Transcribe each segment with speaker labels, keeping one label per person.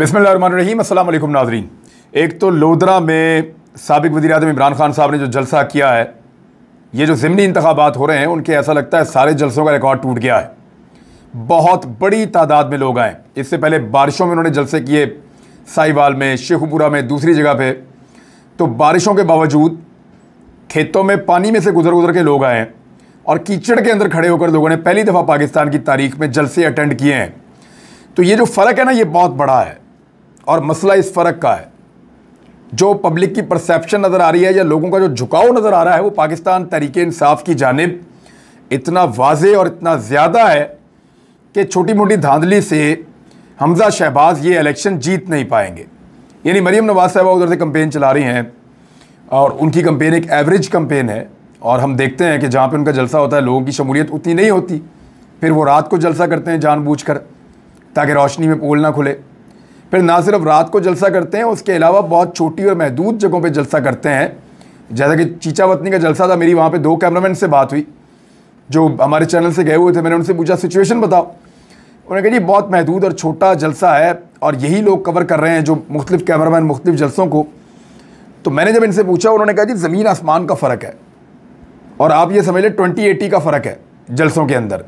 Speaker 1: बिसमीम अल्लाम नाजरीन एक तो लोधरा में सबक वजी अजम इमरान खान साहब ने जो जलसा किया है ये जो ज़मनी इंतबात हो रहे हैं उनके ऐसा लगता है सारे जलसों का रिकॉर्ड टूट गया है बहुत बड़ी तादाद में लोग आए इससे पहले बारिशों में उन्होंने जलसे किए साहिवाल में शेखपुरा में दूसरी जगह पर तो बारिशों के बावजूद खेतों में पानी में से गुजर गुजर के लोग आए हैं और कीचड़ के अंदर खड़े होकर लोगों ने पहली दफ़ा पाकिस्तान की तारीख में जलसे अटेंड किए हैं तो ये जो फ़र्क है ना ये बहुत बड़ा है और मसला इस फ़र्क का है जो पब्लिक की परसेप्शन नज़र आ रही है या लोगों का जो झुकाव नज़र आ रहा है वो पाकिस्तान तहरीक इंसाफ की जानब इतना वाज और इतना ज़्यादा है कि छोटी मोटी धांधली से हमजा शहबाज ये इलेक्शन जीत नहीं पाएंगे यानी मरीम नवाज साहबा उधर से कम्पेन चला रही हैं और उनकी कम्पेन एक एवरेज कम्पेन है और हम देखते हैं कि जहाँ पर उनका जलसा होता है लोगों की शमूलियत उतनी नहीं होती फिर वो रात को जलसा करते हैं जानबूझ कर ताकि रोशनी में पोल ना खुले फिर ना सिर्फ रात को जलसा करते हैं उसके अलावा बहुत छोटी और महदूद जगहों पर जलसा करते हैं जैसा कि चीचा वतनी का जलसा था मेरी वहाँ पर दो कैमरामैन से बात हुई जो हमारे चैनल से गए हुए थे मैंने उनसे पूछा सिचुएशन बताओ उन्होंने कहा जी बहुत महदूद और छोटा जलसा है और यही लोग कवर कर रहे हैं जो मुख्तलिफ कैमरामैन मुख्तलिफ जलसों को तो मैंने जब इनसे पूछा उन्होंने कहा जी ज़मीन आसमान का फ़र्क है और आप ये समझ लें ट्वेंटी एटी का फ़र्क है जलसों के अंदर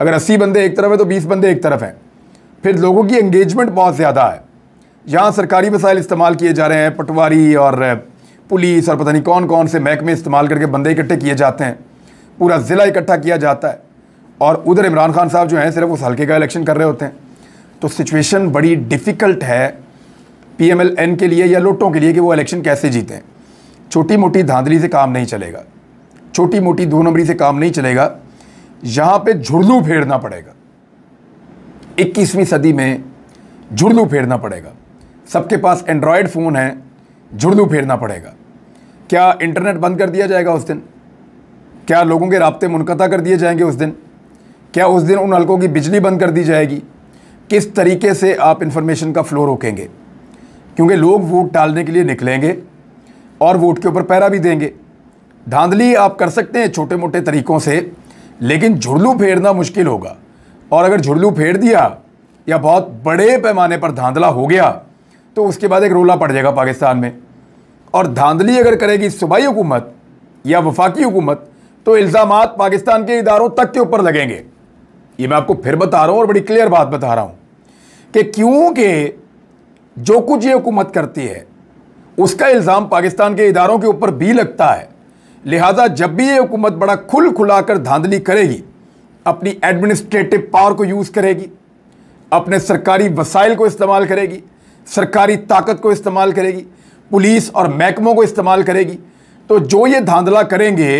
Speaker 1: अगर अस्सी बंदे एक तरफ है तो बीस बंदे एक तरफ हैं फिर लोगों की एंगेजमेंट बहुत ज़्यादा है यहाँ सरकारी वसाइल इस्तेमाल किए जा रहे हैं पटवारी और पुलिस और पता नहीं कौन कौन से महकमे इस्तेमाल करके बंदे इकट्ठे किए जाते हैं पूरा ज़िला इकट्ठा किया जाता है और उधर इमरान खान साहब जो हैं सिर्फ उस हल्के का इलेक्शन कर रहे होते हैं तो सिचुएशन बड़ी डिफ़िकल्ट है पीएमएलएन के लिए या लोटों के लिए कि वो इलेक्शन कैसे जीतें छोटी मोटी धांधली से काम नहीं चलेगा छोटी मोटी दो नंबरी से काम नहीं चलेगा यहाँ पर झुड़लू फेरना पड़ेगा इक्कीसवीं सदी में जुड़लू फेरना पड़ेगा सबके पास एंड्रॉयड फ़ोन है जुड़लू फेरना पड़ेगा क्या इंटरनेट बंद कर दिया जाएगा उस दिन क्या लोगों के रबते मुनक़ा कर दिए जाएंगे उस दिन क्या उस दिन उन हल्कों की बिजली बंद कर दी जाएगी किस तरीके से आप इन्फॉर्मेशन का फ़्लो रोकेंगे क्योंकि लोग वोट डालने के लिए निकलेंगे और वोट के ऊपर पैरा भी देंगे धांधली आप कर सकते हैं छोटे मोटे तरीक़ों से लेकिन झुड़लू फेरना मुश्किल होगा और अगर झुड़लू फेर दिया या बहुत बड़े पैमाने पर धांधला हो गया तो उसके बाद एक रोला पड़ जाएगा पाकिस्तान में और धांधली अगर करेगी सूबाई हुकूमत या वफाकी हुकूमत तो इल्ज़ाम पाकिस्तान के इदारों तक के ऊपर लगेंगे ये मैं आपको फिर बता रहा हूँ और बड़ी क्लियर बात बता रहा हूँ कि क्योंकि जो कुछ ये हुकूमत करती है उसका इल्ज़ाम पाकिस्तान के इदारों के ऊपर भी लगता है लिहाजा जब भी ये हुकूमत बड़ा खुल खुला कर धांधली करेगी अपनी एडमिनिस्ट्रेटिव पावर को यूज़ करेगी अपने सरकारी वसाइल को इस्तेमाल करेगी सरकारी ताकत को इस्तेमाल करेगी पुलिस और महकमों को इस्तेमाल करेगी तो जो ये धांधला करेंगे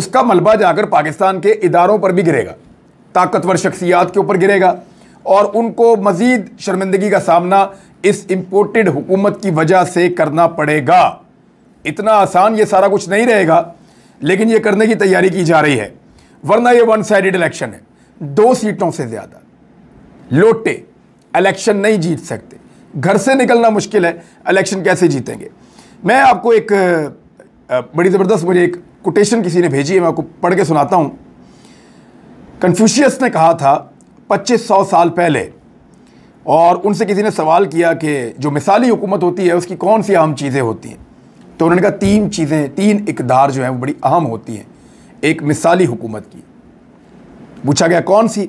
Speaker 1: उसका मलबा जाकर पाकिस्तान के इदारों पर भी गिरेगा ताकतवर शख्सियात के ऊपर गिरेगा और उनको मज़ीद शर्मिंदगी का सामना इस इम्पोर्टेड हुकूमत की वजह से करना पड़ेगा इतना आसान ये सारा कुछ नहीं रहेगा लेकिन ये करने की तैयारी की जा रही है वरना ये वन साइडेड इलेक्शन है दो सीटों से ज़्यादा लोटे इलेक्शन नहीं जीत सकते घर से निकलना मुश्किल है इलेक्शन कैसे जीतेंगे मैं आपको एक बड़ी ज़बरदस्त मुझे एक कोटेशन किसी ने भेजी है मैं आपको पढ़ के सुनाता हूँ कन्फ्यूशियस ने कहा था 2500 साल पहले और उनसे किसी ने सवाल किया कि जो मिसाली हुकूमत होती है उसकी कौन सी अहम चीज़ें होती हैं तो उन्होंने कहा तीन चीज़ें तीन इकदार जो हैं वो बड़ी अहम होती हैं एक मिसाली हुकूमत की पूछा गया कौन सी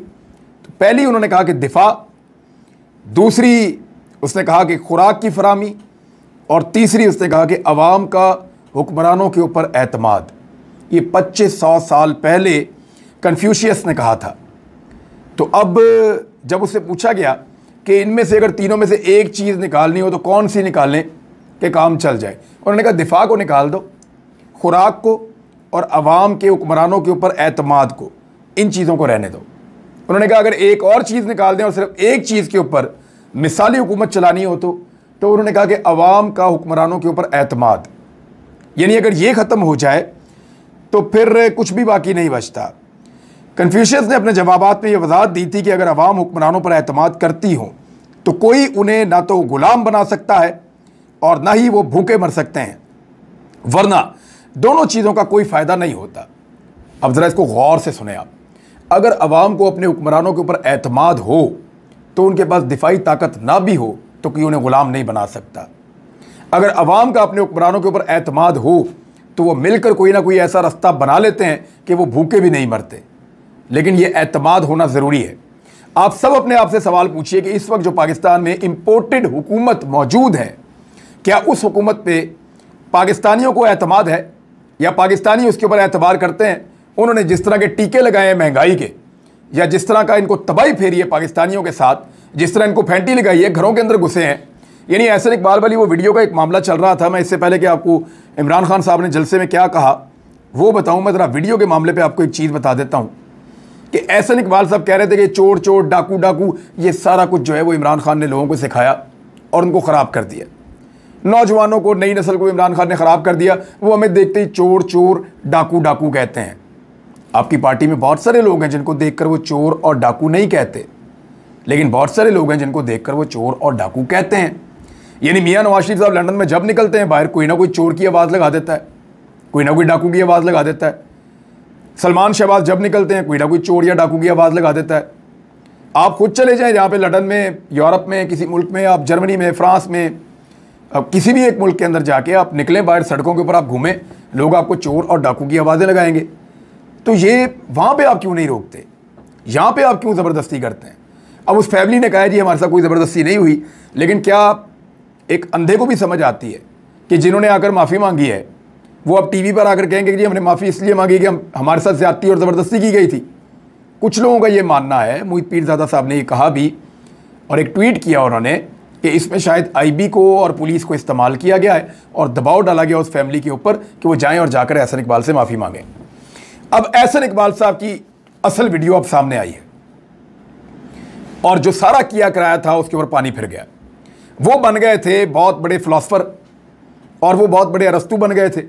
Speaker 1: तो पहली उन्होंने कहा कि दिफा दूसरी उसने कहा कि खुराक की फरहमी और तीसरी उसने कहा कि अवाम का हुक्मरानों के ऊपर अतमाद ये पच्चीस सौ साल पहले कन्फ्यूशियस ने कहा था तो अब जब उससे पूछा गया कि इनमें से अगर तीनों में से एक चीज़ निकालनी हो तो कौन सी निकालें कि काम चल जाए उन्होंने कहा दिफा को निकाल दो खुराक को और अवाम के हुक्मरानों के ऊपर एतमाद को इन चीज़ों को रहने दो उन्होंने कहा अगर एक और चीज़ निकाल दें और सिर्फ एक चीज़ के ऊपर मिसाली हुकूमत चलानी हो तो तो उन्होंने कहा कि अवाम का हुक्मरानों के ऊपर एतमाद यानी अगर ये ख़त्म हो जाए तो फिर कुछ भी बाकी नहीं बचता कन्फ्यूशियस ने अपने जवाब में यह वजाहत दी थी कि अगर अवाम हुक्मरानों पर अतमाद करती हो तो कोई उन्हें ना तो ग़ुलाम बना सकता है और ना ही वो भूखे मर सकते हैं वरना दोनों चीज़ों का कोई फ़ायदा नहीं होता अब ज़रा इसको गौर से सुने आप अगर आवाम को अपने हुक्मरानों के ऊपर अतमाद हो तो उनके पास दिफाई ताकत ना भी हो तो कोई उन्हें ग़ुलाम नहीं बना सकता अगर आवाम का अपने हुक्मरानों के ऊपर अतमाद हो तो वो मिलकर कोई ना कोई ऐसा रास्ता बना लेते हैं कि वो भूखे भी नहीं मरते लेकिन ये अतमाद होना ज़रूरी है आप सब अपने आप से सवाल पूछिए कि इस वक्त जो पाकिस्तान में इम्पोर्टेड हुकूमत मौजूद है क्या उस हुकूमत पे पाकिस्तानियों को अतमाद है या पाकिस्तानी उसके ऊपर एतबार करते हैं उन्होंने जिस तरह के टीके लगाए हैं महंगाई के या जिस तरह का इनको तबाही फेरी है पाकिस्तानियों के साथ जिस तरह इनको फेंटी लगाई है घरों के अंदर घुसे हैं यानी ऐसे इकबाल वाली वो वीडियो का एक मामला चल रहा था मैं इससे पहले कि आपको इमरान खान साहब ने जलसे में क्या कहा वो बताऊँ मैं ज़रा वीडियो के मामले पर आपको एक चीज़ बता देता हूँ कि एहसन इकबाल साहब कह रहे थे कि चोर चोर डाकू डाकू ये सारा कुछ जो है वो इमरान खान ने लोगों को सिखाया और उनको ख़राब कर दिया नौजवानों को नई नस्ल को इमरान खान ने ख़राब कर दिया वो हमें देखते ही चोर चोर डाकू डाकू कहते हैं आपकी पार्टी में बहुत सारे लोग हैं जिनको देखकर वो चोर और डाकू नहीं कहते लेकिन बहुत सारे लोग हैं जिनको देखकर वो चोर और डाकू कहते हैं यानी मियाँ नवाज शरीफ साहब लंदन में जब निकलते हैं बाहर कोई ना कोई चोर की आवाज़ लगा देता है कोई ना कोई डाकू की आवाज़ लगा देता है सलमान शहबाज जब निकलते हैं कोई ना कोई चोर या डाकू की आवाज़ लगा देता है आप खुद चले जाएं जहाँ पे लंदन में यूरोप में किसी मुल्क में आप जर्मनी में फ्रांस में अब किसी भी एक मुल्क के अंदर जाके आप निकलें बाहर सड़कों के ऊपर आप घूमें लोग आपको चोर और डाकू की आवाज़ें लगाएंगे तो ये वहाँ पे आप क्यों नहीं रोकते यहाँ पे आप क्यों ज़बरदस्ती करते हैं अब उस फैमिली ने कहा जी हमारे साथ कोई ज़बरदस्ती नहीं हुई लेकिन क्या एक अंधे को भी समझ आती है कि जिन्होंने आकर माफ़ी मांगी है वो अब टी पर आकर कहेंगे कि जी हमने माफ़ी इसलिए मांगी कि हम हमारे साथ ज़्यादती और ज़बरदस्ती की गई थी कुछ लोगों का ये मानना है मोहित पीरजादा साहब ने ये कहा भी और एक ट्वीट किया उन्होंने कि इसमें शायद आईबी को और पुलिस को इस्तेमाल किया गया है और दबाव डाला गया उस फैमिली के ऊपर कि वो जाएं और जाकर एहसन इकबाल से माफ़ी मांगें अब एहसन इकबाल साहब की असल वीडियो अब सामने आई है और जो सारा किया कराया था उसके ऊपर पानी फिर गया वो बन गए थे बहुत बड़े फ़िलासफ़र और वो बहुत बड़े अरस्तु बन गए थे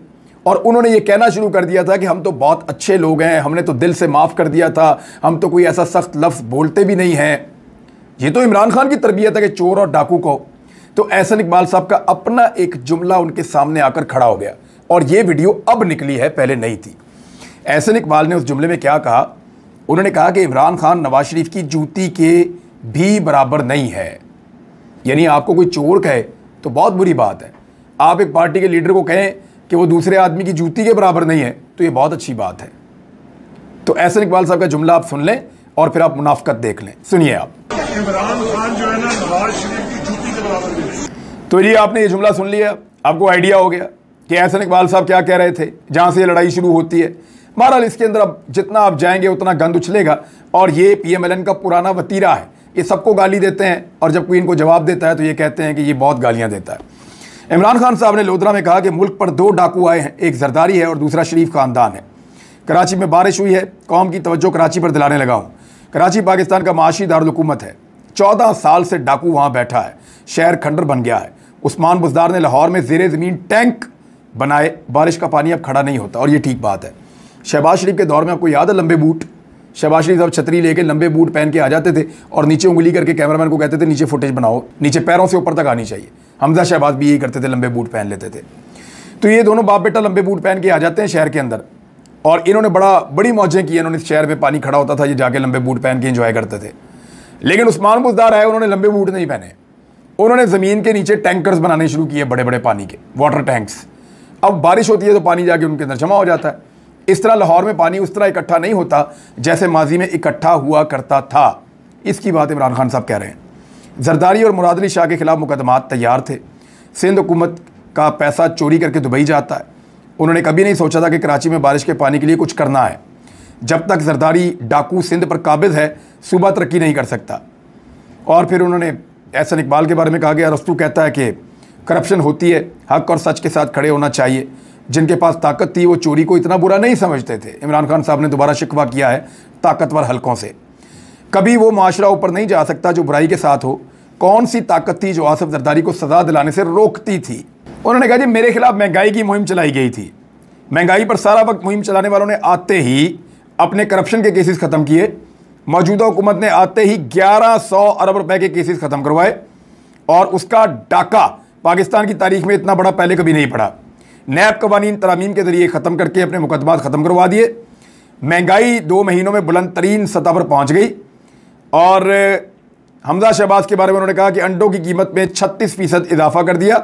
Speaker 1: और उन्होंने ये कहना शुरू कर दिया था कि हम तो बहुत अच्छे लोग हैं हमने तो दिल से माफ़ कर दिया था हम तो कोई ऐसा सख्त लफ्ज़ बोलते भी नहीं हैं ये तो इमरान खान की तरबियत है कि चोर और डाकू को तो एहसन इकबाल साहब का अपना एक जुमला उनके सामने आकर खड़ा हो गया और ये वीडियो अब निकली है पहले नहीं थी एहसन इकबाल ने उस जुमले में क्या कहा उन्होंने कहा कि इमरान खान नवाज शरीफ की जूती के भी बराबर नहीं है यानी आपको कोई चोर कहे तो बहुत बुरी बात है आप एक पार्टी के लीडर को कहें कि वो दूसरे आदमी की जूती के बराबर नहीं है तो ये बहुत अच्छी बात है तो एहसन इकबाल साहब का जुमला आप सुन लें और फिर आप मुनाफ्त देख लें सुनिए आप इमरान खान जो है ना नवाज शरीफ की जूती के बराबर तो ये आपने ये जुमला सुन लिया आपको आइडिया हो गया कि एहसन इकबाल साहब क्या कह रहे थे जहाँ से ये लड़ाई शुरू होती है बहरहाल इसके अंदर अब जितना आप जाएंगे उतना गंद उछलेगा और ये पीएमएलएन का पुराना वतीरा है ये सबको गाली देते हैं और जब कोई इनको जवाब देता है तो ये कहते हैं कि ये बहुत गालियाँ देता है इमरान खान साहब ने लोधरा में कहा कि मुल्क पर दो डाकू आए हैं एक जरदारी है और दूसरा शरीफ खानदान है कराची में बारिश हुई है कौम की तवज्जो कराची पर दिलाने लगा हूँ कराची पाकिस्तान का माशी दारकूमत है चौदह साल से डाकू वहाँ बैठा है शहर खंडर बन गया है उस्मान बुजदार ने लाहौर में जेर ज़मीन टैंक बनाए बारिश का पानी अब खड़ा नहीं होता और ये ठीक बात है शहबाज शरीफ के दौर में आपको याद है लंबे बूट शहबाज शरीफ साहब छतरी लेके लंबे बूट पहन के आ जाते थे और नीचे उंगली करके कैमरामैन को कहते थे नीचे फुटेज बनाओ नीचे पैरों से ऊपर तक आनी चाहिए हमजा शहबाज भी यही करते थे लंबे बूट पहन लेते थे तो ये दोनों बाप बेटा लंबे बूट पहन के आ जाते हैं शहर के अंदर और इन्होंने बड़ा बड़ी मौजें की इन्होंने शहर में पानी खड़ा होता था ये जाके लंबे बूट पहन के इंजॉय करते थे लेकिन उस्मान बुजदार आए उन्होंने लंबे बूट नहीं पहने उन्होंने ज़मीन के नीचे टैंकर्स बनाने शुरू किए बड़े बड़े पानी के वाटर टैंक्स अब बारिश होती है तो पानी जाके उनके अंदर जमा हो जाता है इस तरह लाहौर में पानी उस तरह इकट्ठा नहीं होता जैसे माजी में इकट्ठा हुआ करता था इसकी बात इमरान खान साहब कह रहे हैं जरदारी और मुरादली शाह के खिलाफ मुकदमात तैयार थे सिंध हुकूमत का पैसा चोरी करके दुबई जाता है उन्होंने कभी नहीं सोचा था कि कराची में बारिश के पानी के लिए कुछ करना है जब तक जरदारी डाकू सिंध पर काबिज है सूबा तरक्की नहीं कर सकता और फिर उन्होंने एहसन इकबाल के बारे में कहा गया रस्तू कहता है कि करप्शन होती है हक और सच के साथ खड़े होना चाहिए जिनके पास ताकत थी वो चोरी को इतना बुरा नहीं समझते थे इमरान खान साहब ने दोबारा शिकवा किया है ताकतवर हलकों से कभी वो माशरा ऊपर नहीं जा सकता जो बुराई के साथ हो कौन सी ताकत थी जो आसफ जरदारी को सजा दिलाने से रोकती थी उन्होंने कहा जी मेरे खिलाफ महंगाई की मुहिम चलाई गई थी महंगाई पर सारा वक्त मुहिम चलाने वालों ने आते ही अपने करप्शन के केसेस ख़त्म किए मौजूदा हुकूमत ने आते ही 1100 अरब रुपए के केसेस ख़त्म करवाए और उसका डाका पाकिस्तान की तारीख में इतना बड़ा पहले कभी नहीं पड़ा नैब कवानीन तरामीम के ज़रिए ख़त्म करके अपने मुकदमा ख़त्म करवा दिए महंगाई दो महीनों में बुलंद तरीन सतह पर पहुँच गई और हमजा शहबाज के बारे में उन्होंने कहा कि अंडों की कीमत में छत्तीस फ़ीसद इजाफा कर दिया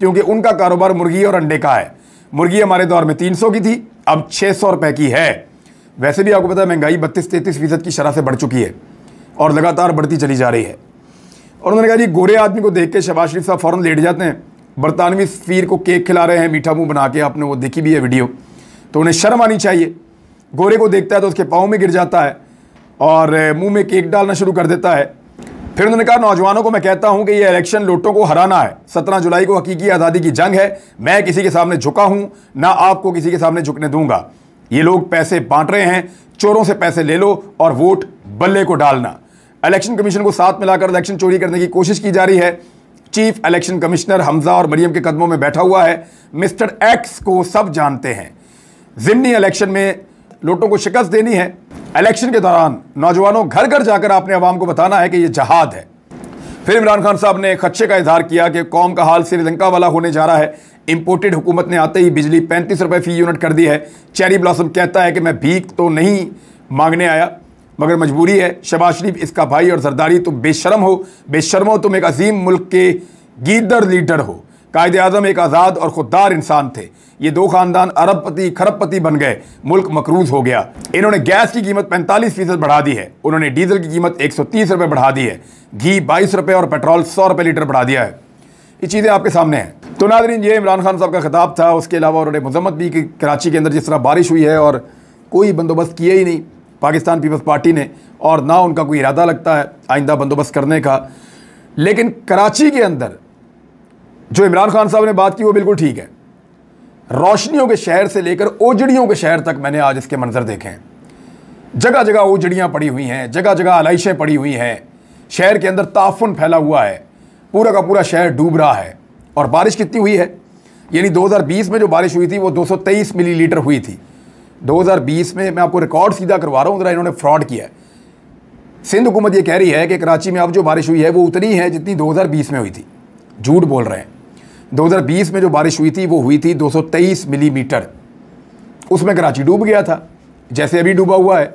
Speaker 1: क्योंकि उनका कारोबार मुर्गी और अंडे का है मुर्गी हमारे दौर में तीन सौ की थी अब छः सौ रुपए की है वैसे भी आपको पता है महंगाई बत्तीस तैंतीस फीसद की शरह से बढ़ चुकी है और लगातार बढ़ती चली जा रही है और उन्होंने कहा जी गोरे आदमी को देख के शबाज शरीफ साहब फ़ौरन लेट जाते हैं बरतानवी फीर को केक खिला रहे हैं मीठा मुँह बना के आपने वो देखी भी है वीडियो तो उन्हें शर्म आनी चाहिए गोरे को देखता है तो उसके पाँव में गिर जाता है और मुँह में केक डालना शुरू कर देता है फिर उन्होंने कहा नौजवानों को मैं कहता हूं कि ये इलेक्शन लोटों को हराना है सत्रह जुलाई को हकीकी आज़ादी की जंग है मैं किसी के सामने झुका हूं ना आपको किसी के सामने झुकने दूंगा ये लोग पैसे बांट रहे हैं चोरों से पैसे ले लो और वोट बल्ले को डालना इलेक्शन कमीशन को साथ मिलाकर इलेक्शन चोरी करने की कोशिश की जा रही है चीफ इलेक्शन कमिश्नर हमजा और मरियम के कदमों में बैठा हुआ है मिस्टर एक्स को सब जानते हैं जिमनी इलेक्शन में लोटों को शिकस्त देनी है इलेक्शन के दौरान नौजवानों घर घर जाकर आपने आवाम को बताना है कि यह जहाद है फिर इमरान खान साहब ने खदे का इजहार किया कि कौम का हाल श्रीलंका वाला होने जा रहा है इंपोर्टेड हुकूमत ने आते ही बिजली पैंतीस रुपये फ़ी यूनिट कर दी है चेरी ब्लॉसम कहता है कि मैं भीख तो नहीं मांगने आया मगर मजबूरी है शबाज शरीफ इसका भाई और सरदारी तुम बेशरम हो बेशरम हो तुम एक अजीम मुल्क के गीदर लीडर हो कायद अजम एक आज़ाद और खुददार इंसान थे ये दो खानदान अरबपति खरबपति बन गए मुल्क मकरूज हो गया इन्होंने गैस की कीमत 45 फीसद बढ़ा दी है उन्होंने डीजल की कीमत 130 रुपए बढ़ा दी है घी बाईस रुपये और पेट्रोल सौ रुपये लीटर बढ़ा दिया है ये चीज़ें आपके सामने हैं तो नादरीन ये इमरान खान साहब का खिताब था उसके अलावा उन्होंने मजम्मत भी कि कराची के अंदर जिस तरह बारिश हुई है और कोई बंदोबस्त किया ही नहीं पाकिस्तान पीपल्स पार्टी ने और ना उनका कोई इरादा लगता है आइंदा बंदोबस्त करने का लेकिन कराची के अंदर जो इमरान खान साहब ने बात की वो बिल्कुल ठीक है रोशनियों के शहर से लेकर ओजड़ियों के शहर तक मैंने आज इसके मंजर देखे हैं जगह जगह ओजड़ियाँ पड़ी हुई हैं जगह जगह आलाइशें पड़ी हुई हैं शहर के अंदर ताफुन फैला हुआ है पूरा का पूरा शहर डूब रहा है और बारिश कितनी हुई है यानी 2020 में जो बारिश हुई थी वो 223 मिलीलीटर हुई थी 2020 में मैं आपको रिकॉर्ड सीधा करवा रहा हूँ ज़रा इन्होंने फ्रॉड किया है सिंध हुकूमत ये कह रही है कि कराची में अब जो बारिश हुई है वो उतनी है जितनी 2020 में हुई थी झूठ बोल रहे हैं 2020 में जो बारिश हुई थी वो हुई थी 223 मिलीमीटर उसमें कराची डूब गया था जैसे अभी डूबा हुआ है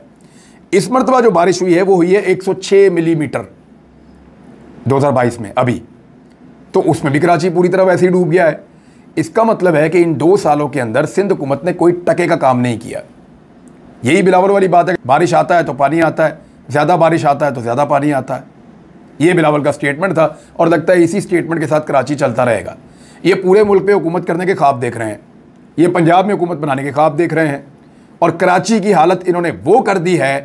Speaker 1: इस मरतबा जो बारिश हुई है वो हुई है 106 मिलीमीटर 2022 में अभी तो उसमें भी कराची पूरी तरह वैसे ही डूब गया है इसका मतलब है कि इन दो सालों के अंदर सिंध हुकूमत ने कोई टके का काम नहीं किया यही बिलावल वाली बात है बारिश आता है तो पानी आता है ज़्यादा बारिश आता है तो ज़्यादा पानी आता है ये बिलावल का स्टेटमेंट था और लगता है इसी स्टेटमेंट के साथ कराची चलता रहेगा ये पूरे मुल्क पे हुकूमत करने के ख्वाब देख रहे हैं ये पंजाब में हुकूमत बनाने के ख्वाब देख रहे हैं और कराची की हालत इन्होंने वो कर दी है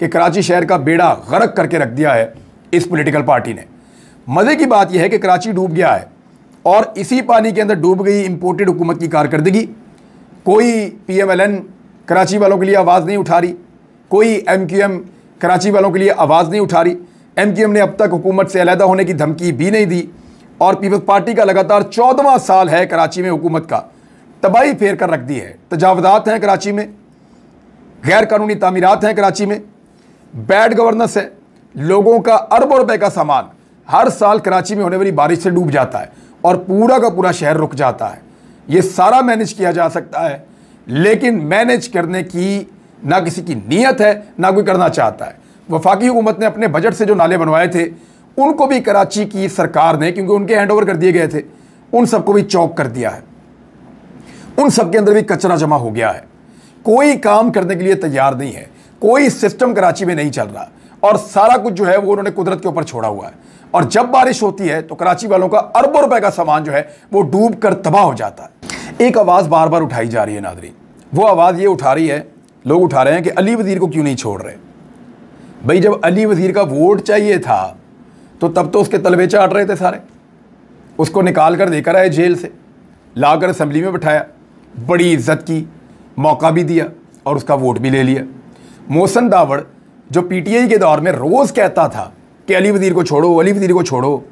Speaker 1: कि कराची शहर का बेड़ा गरक करके रख दिया है इस पोलिटिकल पार्टी ने मज़े की बात यह है कि कराची डूब गया है और इसी पानी के अंदर डूब गई इम्पोर्टेड हुकूमत की कारकर्दगी कोई P M L N Karachi वालों के लिए आवाज़ नहीं उठा रही कोई एम क्यू एम कराची वालों के लिए आवाज़ नहीं उठा रही एम क्यू एम ने अब तक हुकूमत से अलहदा होने की धमकी भी नहीं दी और पीपल्स पार्टी का लगातार चौदवा साल है कराची में हुकूमत का तबाही फेर कर रख दी है तजावजात हैं कराची में गैर कानूनी तमीरत हैं कराची में बैड गवर्नेंस है लोगों का अरबों रुपए का सामान हर साल कराची में होने वाली बारिश से डूब जाता है और पूरा का पूरा शहर रुक जाता है ये सारा मैनेज किया जा सकता है लेकिन मैनेज करने की ना किसी की नीयत है ना कोई करना चाहता है वफाकी हुकूमत ने अपने बजट से जो नाले बनवाए थे उनको भी कराची की सरकार ने क्योंकि उनके हैंड ओवर कर दिए गए थे उन सबको भी चौक कर दिया है उन सबके अंदर भी कचरा जमा हो गया है कोई काम करने के लिए तैयार नहीं है कोई सिस्टम कराची में नहीं चल रहा और सारा कुछ जो है वो उन्होंने कुदरत के ऊपर छोड़ा हुआ है और जब बारिश होती है तो कराची वालों का अरबों रुपए का सामान जो है वो डूब कर तबाह हो जाता है एक आवाज़ बार बार उठाई जा रही है नादरी वो आवाज़ ये उठा रही है लोग उठा रहे हैं कि अली वज़ीर को क्यों नहीं छोड़ रहे भाई जब अली वज़ीर का वोट चाहिए था तो तब तो उसके तलबे चाट रहे थे सारे उसको निकाल कर देकर आए जेल से ला कर असम्बली में बैठाया बड़ी इज्जत की मौका भी दिया और उसका वोट भी ले लिया मोहसन दावड़ जो पीटीआई के दौर में रोज़ कहता था कि अली वज़ीर को छोड़ो अली वज़ीर को छोड़ो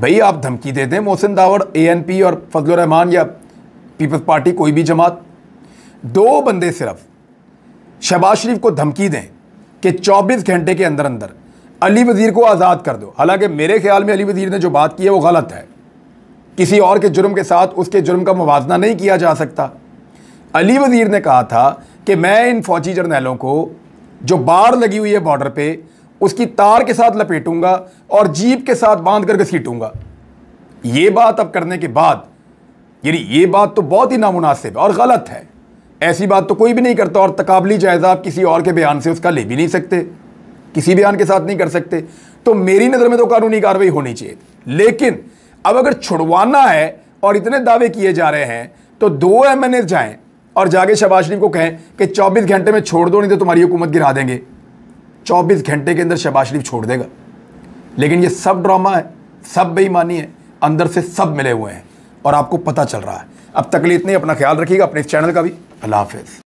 Speaker 1: भई आप धमकी देते हैं मोहसिन दावड़ ए और फजलरहमान या पीपल्स पार्टी कोई भी जमात दो बंदे सिर्फ शहबाज शरीफ को धमकी दें कि 24 घंटे के अंदर अंदर अली वज़ीर को आज़ाद कर दो हालांकि मेरे ख्याल में अली वज़ीर ने जो बात की है वो गलत है किसी और के जुर्म के साथ उसके जुर्म का मुवजना नहीं किया जा सकता अली वज़ीर ने कहा था कि मैं इन फ़ौजी जर्नैलों को जो बाढ़ लगी हुई है बॉर्डर पर उसकी तार के साथ लपेटूंगा और जीप के साथ बांध कर घसीटूंगा ये बात अब करने के बाद यानी ये बात तो बहुत ही नामुनासिब और गलत है ऐसी बात तो कोई भी नहीं करता और तकाबली जायज़ा आप किसी और के बयान से उसका ले भी नहीं सकते किसी बयान के साथ नहीं कर सकते तो मेरी नज़र में तो कानूनी कार्रवाई होनी चाहिए लेकिन अब अगर छुड़वाना है और इतने दावे किए जा रहे हैं तो दो एम एन जाएँ और जाके शबाज शरीफ को कहें कि 24 घंटे में छोड़ दो नहीं तो तुम्हारी हुकूमत गिरा देंगे चौबीस घंटे के अंदर शहबाज शरीफ छोड़ देगा लेकिन ये सब ड्रामा है सब बेईमानी है अंदर से सब मिले हुए हैं और आपको पता चल रहा है अब तक लिए इतने अपना ख्याल रखिएगा अपने इस चैनल का भी अल्लाह हाफिज़